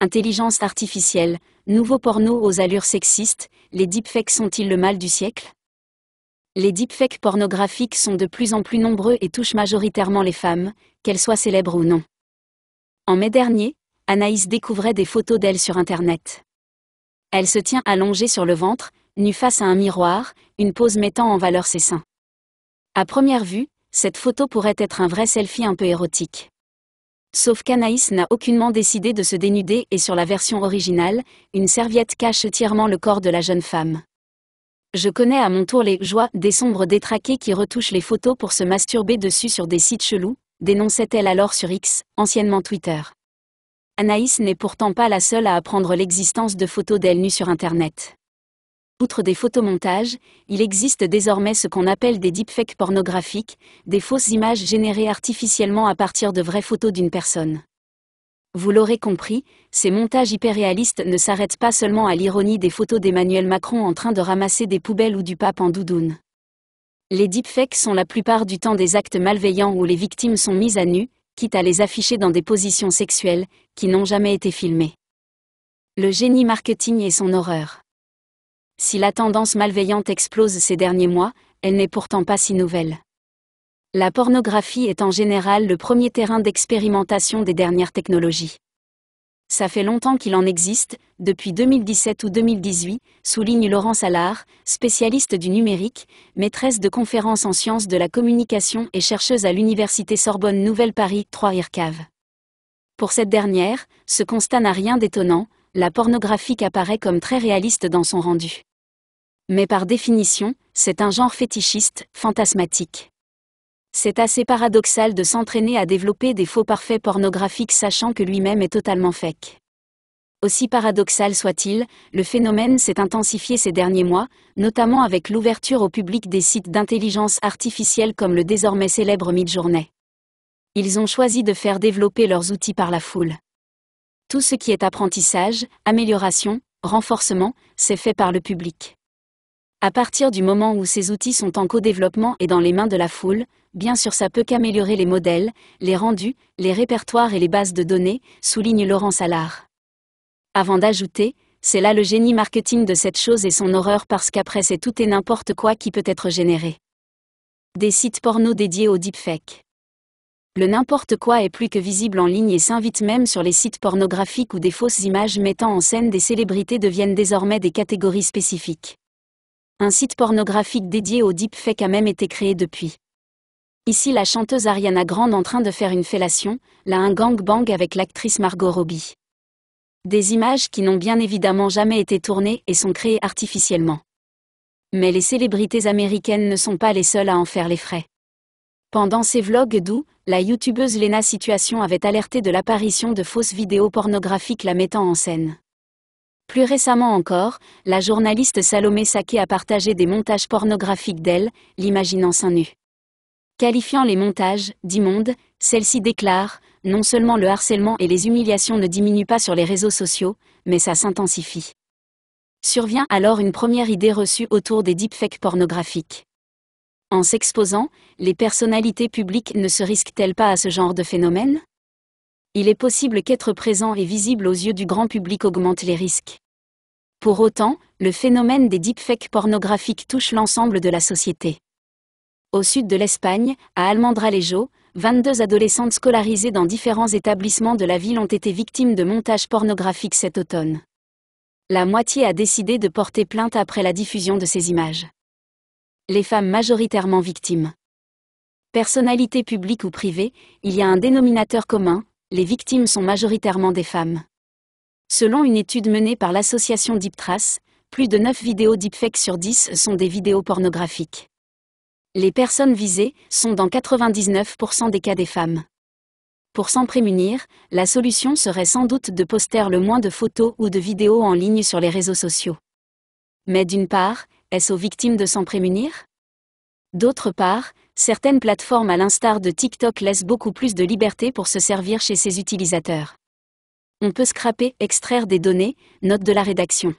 Intelligence artificielle, nouveau porno aux allures sexistes, les deepfakes sont-ils le mal du siècle Les deepfakes pornographiques sont de plus en plus nombreux et touchent majoritairement les femmes, qu'elles soient célèbres ou non. En mai dernier, Anaïs découvrait des photos d'elle sur Internet. Elle se tient allongée sur le ventre, nue face à un miroir, une pose mettant en valeur ses seins. À première vue, cette photo pourrait être un vrai selfie un peu érotique. Sauf qu'Anaïs n'a aucunement décidé de se dénuder et sur la version originale, une serviette cache entièrement le corps de la jeune femme. Je connais à mon tour les joies des sombres détraqués qui retouchent les photos pour se masturber dessus sur des sites chelous, dénonçait-elle alors sur X, anciennement Twitter. Anaïs n'est pourtant pas la seule à apprendre l'existence de photos d'elle nue sur Internet. Outre des photomontages, il existe désormais ce qu'on appelle des deepfakes pornographiques, des fausses images générées artificiellement à partir de vraies photos d'une personne. Vous l'aurez compris, ces montages hyperréalistes ne s'arrêtent pas seulement à l'ironie des photos d'Emmanuel Macron en train de ramasser des poubelles ou du pape en doudoune. Les deepfakes sont la plupart du temps des actes malveillants où les victimes sont mises à nu, quitte à les afficher dans des positions sexuelles, qui n'ont jamais été filmées. Le génie marketing et son horreur. Si la tendance malveillante explose ces derniers mois, elle n'est pourtant pas si nouvelle. La pornographie est en général le premier terrain d'expérimentation des dernières technologies. Ça fait longtemps qu'il en existe, depuis 2017 ou 2018, souligne Laurence Allard, spécialiste du numérique, maîtresse de conférences en sciences de la communication et chercheuse à l'Université Sorbonne Nouvelle-Paris 3 IRCAV. Pour cette dernière, ce constat n'a rien d'étonnant, la pornographie apparaît comme très réaliste dans son rendu mais par définition, c'est un genre fétichiste, fantasmatique. C'est assez paradoxal de s'entraîner à développer des faux parfaits pornographiques sachant que lui-même est totalement fake. Aussi paradoxal soit-il, le phénomène s'est intensifié ces derniers mois, notamment avec l'ouverture au public des sites d'intelligence artificielle comme le désormais célèbre Midjourney. Ils ont choisi de faire développer leurs outils par la foule. Tout ce qui est apprentissage, amélioration, renforcement, c'est fait par le public. À partir du moment où ces outils sont en co-développement et dans les mains de la foule, bien sûr ça peut qu'améliorer les modèles, les rendus, les répertoires et les bases de données, souligne Laurence Allard. Avant d'ajouter, c'est là le génie marketing de cette chose et son horreur parce qu'après c'est tout et n'importe quoi qui peut être généré. Des sites porno dédiés au deepfake. Le n'importe quoi est plus que visible en ligne et s'invite même sur les sites pornographiques où des fausses images mettant en scène des célébrités deviennent désormais des catégories spécifiques. Un site pornographique dédié au deepfake a même été créé depuis. Ici la chanteuse Ariana Grande en train de faire une fellation, là un gangbang avec l'actrice Margot Robbie. Des images qui n'ont bien évidemment jamais été tournées et sont créées artificiellement. Mais les célébrités américaines ne sont pas les seules à en faire les frais. Pendant ses vlogs d'où, la youtubeuse Lena Situation avait alerté de l'apparition de fausses vidéos pornographiques la mettant en scène. Plus récemment encore, la journaliste Salomé Saké a partagé des montages pornographiques d'elle, l'imaginant seins nu. Qualifiant les montages d'immonde celle-ci déclare Non seulement le harcèlement et les humiliations ne diminuent pas sur les réseaux sociaux, mais ça s'intensifie. Survient alors une première idée reçue autour des deepfakes pornographiques. En s'exposant, les personnalités publiques ne se risquent-elles pas à ce genre de phénomène il est possible qu'être présent et visible aux yeux du grand public augmente les risques. Pour autant, le phénomène des deepfakes pornographiques touche l'ensemble de la société. Au sud de l'Espagne, à Almandra-Lejo, 22 adolescentes scolarisées dans différents établissements de la ville ont été victimes de montages pornographiques cet automne. La moitié a décidé de porter plainte après la diffusion de ces images. Les femmes majoritairement victimes. Personnalité publique ou privée, il y a un dénominateur commun, les victimes sont majoritairement des femmes. Selon une étude menée par l'association DeepTrace, plus de 9 vidéos Deepfake sur 10 sont des vidéos pornographiques. Les personnes visées sont dans 99% des cas des femmes. Pour s'en prémunir, la solution serait sans doute de poster le moins de photos ou de vidéos en ligne sur les réseaux sociaux. Mais d'une part, est-ce aux victimes de s'en prémunir D'autre part, certaines plateformes à l'instar de TikTok laissent beaucoup plus de liberté pour se servir chez ses utilisateurs. On peut scraper, extraire des données, note de la rédaction.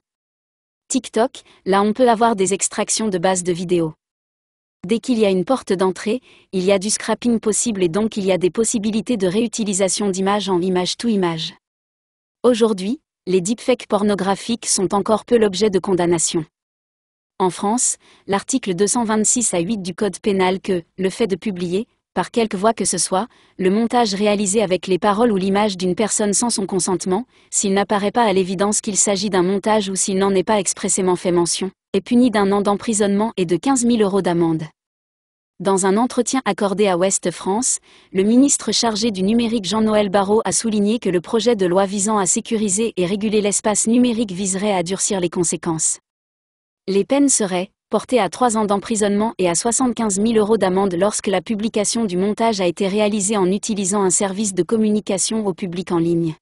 TikTok, là on peut avoir des extractions de bases de vidéos. Dès qu'il y a une porte d'entrée, il y a du scrapping possible et donc il y a des possibilités de réutilisation d'images en image tout image. Aujourd'hui, les deepfakes pornographiques sont encore peu l'objet de condamnation en France, l'article 226 à 8 du Code pénal que le fait de publier, par quelque voie que ce soit, le montage réalisé avec les paroles ou l'image d'une personne sans son consentement, s'il n'apparaît pas à l'évidence qu'il s'agit d'un montage ou s'il n'en est pas expressément fait mention, est puni d'un an d'emprisonnement et de 15 000 euros d'amende. Dans un entretien accordé à Ouest France, le ministre chargé du numérique Jean-Noël Barrot a souligné que le projet de loi visant à sécuriser et réguler l'espace numérique viserait à durcir les conséquences. Les peines seraient portées à 3 ans d'emprisonnement et à 75 000 euros d'amende lorsque la publication du montage a été réalisée en utilisant un service de communication au public en ligne.